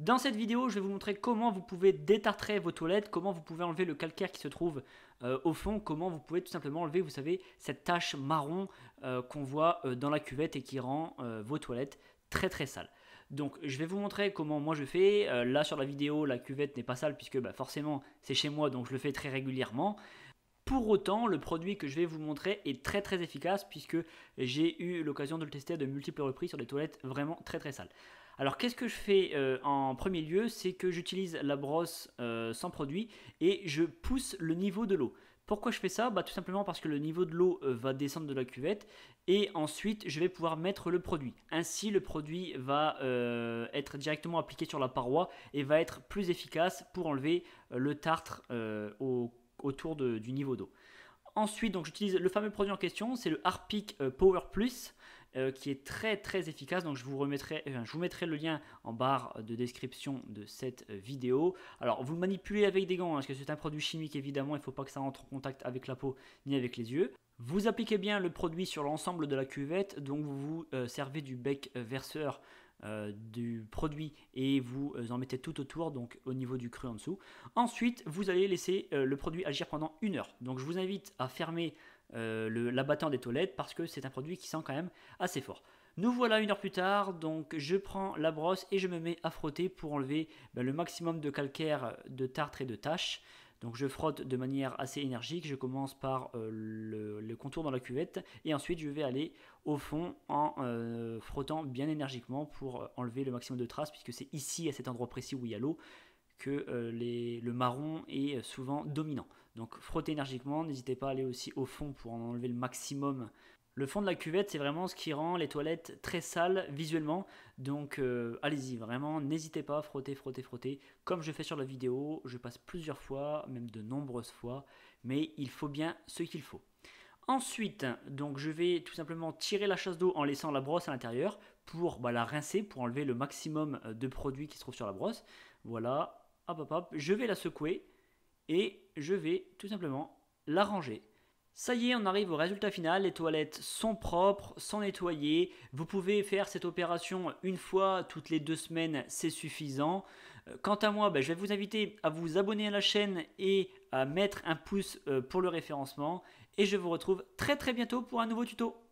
Dans cette vidéo, je vais vous montrer comment vous pouvez détartrer vos toilettes, comment vous pouvez enlever le calcaire qui se trouve euh, au fond, comment vous pouvez tout simplement enlever, vous savez, cette tache marron euh, qu'on voit euh, dans la cuvette et qui rend vos toilettes très très sales. Donc je vais vous montrer comment moi je fais. là sur la vidéo, la cuvette n'est pas sale puisque bah, forcément c'est chez moi, donc je le fais très régulièrement. Pour autant, le produit que je vais vous montrer est très très efficace puisque j'ai eu l'occasion de le tester à de multiples reprises sur des toilettes vraiment très très sales. Alors qu'est-ce que je fais euh, en premier lieu C'est que j'utilise la brosse euh, sans produit et je pousse le niveau de l'eau. Pourquoi je fais ça bah, Tout simplement parce que le niveau de l'eau euh, va descendre de la cuvette et ensuite je vais pouvoir mettre le produit. Ainsi le produit va être directement appliqué sur la paroi et va être plus efficace pour enlever le tartre autour du niveau d'eau. Ensuite donc j'utilise le fameux produit en question, c'est le Harpic Power Plus. Euh, qui est très très efficace. Donc je vous, remettrai, je vous mettrai le lien en barre de description de cette euh, vidéo. Alors vous manipulez avec des gants, hein, parce que c'est un produit chimique évidemment, il ne faut pas que ça entre en contact avec la peau ni avec les yeux. Vous appliquez bien le produit sur l'ensemble de la cuvette, donc vous vous euh, servez du bec verseur du produit et vous en mettez tout autour, donc au niveau du creux en dessous. Ensuite, vous allez laisser le produit agir pendant une heure. Donc je vous invite à fermer euh, l'abattant des toilettes parce que c'est un produit qui sent quand même assez fort. Nous voilà une heure plus tard, donc je prends la brosse et je me mets à frotter pour enlever ben, le maximum de calcaire, de tartre et de taches. Donc je frotte de manière assez énergique, je commence par euh, le, contour dans la cuvette et ensuite je vais aller au fond en euh, frottant bien énergiquement pour enlever le maximum de traces puisque c'est ici à cet endroit précis où il y a l'eau que euh, le marron est souvent dominant. Donc frottez énergiquement, n'hésitez pas à aller aussi au fond pour en enlever le maximum. Le fond de la cuvette, c'est vraiment ce qui rend les toilettes très sales visuellement. Donc euh, allez-y, vraiment, n'hésitez pas à frotter, frotter, frotter. Comme je fais sur la vidéo, je passe plusieurs fois, même de nombreuses fois, mais il faut bien ce qu'il faut. Ensuite, donc je vais tout simplement tirer la chasse d'eau en laissant la brosse à l'intérieur pour bah, la rincer, pour enlever le maximum euh, de produits qui se trouvent sur la brosse. Voilà, je vais la secouer et je vais tout simplement la ranger. Ça y est, on arrive au résultat final, les toilettes sont propres, sont nettoyées, vous pouvez faire cette opération une fois toutes les deux semaines, c'est suffisant. Euh, quant à moi, ben, je vais vous inviter à vous abonner à la chaîne et à mettre un pouce euh, pour le référencement, et je vous retrouve très très bientôt pour un nouveau tuto.